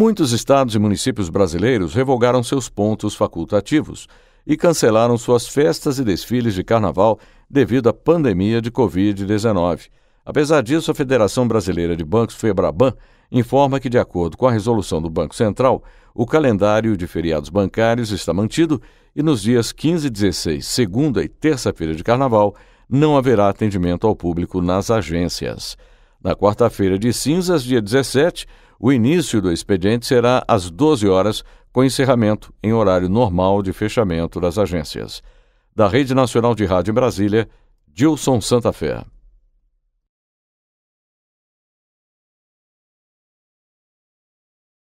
Muitos estados e municípios brasileiros revogaram seus pontos facultativos e cancelaram suas festas e desfiles de carnaval devido à pandemia de Covid-19. Apesar disso, a Federação Brasileira de Bancos Febraban informa que, de acordo com a resolução do Banco Central, o calendário de feriados bancários está mantido e nos dias 15, e 16, segunda e terça-feira de carnaval não haverá atendimento ao público nas agências. Na quarta-feira de cinzas, dia 17, o início do expediente será às 12 horas, com encerramento em horário normal de fechamento das agências. Da Rede Nacional de Rádio em Brasília, Dilson Santa Fé.